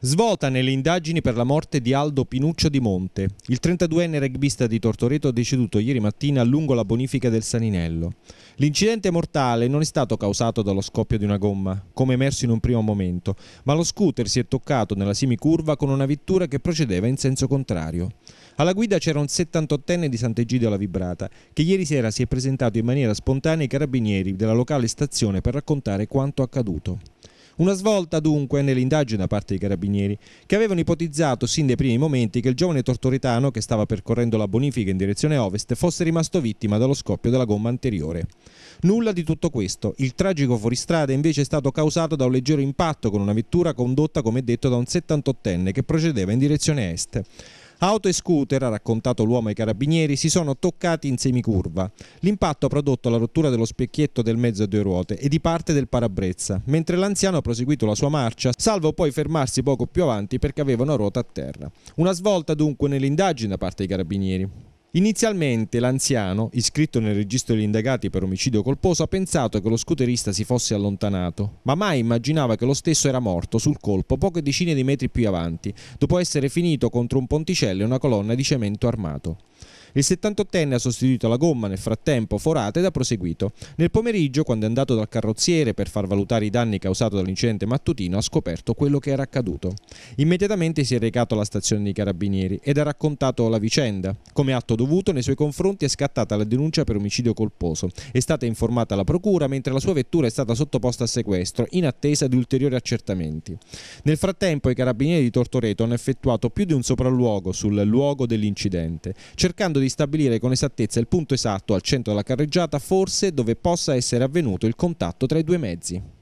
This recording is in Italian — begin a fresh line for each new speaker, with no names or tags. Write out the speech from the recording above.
Svolta nelle indagini per la morte di Aldo Pinuccio di Monte, il 32enne rugbista di Tortoreto deceduto ieri mattina lungo la bonifica del Saninello. L'incidente mortale non è stato causato dallo scoppio di una gomma, come emerso in un primo momento, ma lo scooter si è toccato nella semicurva con una vettura che procedeva in senso contrario. Alla guida c'era un 78enne di Sant'Egidio alla Vibrata, che ieri sera si è presentato in maniera spontanea ai carabinieri della locale stazione per raccontare quanto accaduto. Una svolta dunque nell'indagine da parte dei carabinieri, che avevano ipotizzato sin dai primi momenti che il giovane tortoritano che stava percorrendo la bonifica in direzione ovest fosse rimasto vittima dello scoppio della gomma anteriore. Nulla di tutto questo, il tragico fuoristrada invece è stato causato da un leggero impatto con una vettura condotta come detto da un 78enne che procedeva in direzione est. Auto e scooter, ha raccontato l'uomo ai carabinieri, si sono toccati in semicurva. L'impatto ha prodotto la rottura dello specchietto del mezzo a due ruote e di parte del parabrezza, mentre l'anziano ha proseguito la sua marcia, salvo poi fermarsi poco più avanti perché aveva una ruota a terra. Una svolta dunque nell'indagine da parte dei carabinieri. Inizialmente l'anziano, iscritto nel registro degli indagati per omicidio colposo, ha pensato che lo scooterista si fosse allontanato, ma mai immaginava che lo stesso era morto sul colpo poche decine di metri più avanti, dopo essere finito contro un ponticello e una colonna di cemento armato. Il 78enne ha sostituito la gomma nel frattempo forata ed ha proseguito. Nel pomeriggio, quando è andato dal carrozziere per far valutare i danni causati dall'incidente mattutino, ha scoperto quello che era accaduto. Immediatamente si è recato alla stazione dei carabinieri ed ha raccontato la vicenda. Come atto dovuto, nei suoi confronti è scattata la denuncia per omicidio colposo. È stata informata la procura mentre la sua vettura è stata sottoposta a sequestro in attesa di ulteriori accertamenti. Nel frattempo i carabinieri di Tortoreto hanno effettuato più di un sopralluogo sul luogo dell'incidente, cercando modo di stabilire con esattezza il punto esatto al centro della carreggiata, forse dove possa essere avvenuto il contatto tra i due mezzi.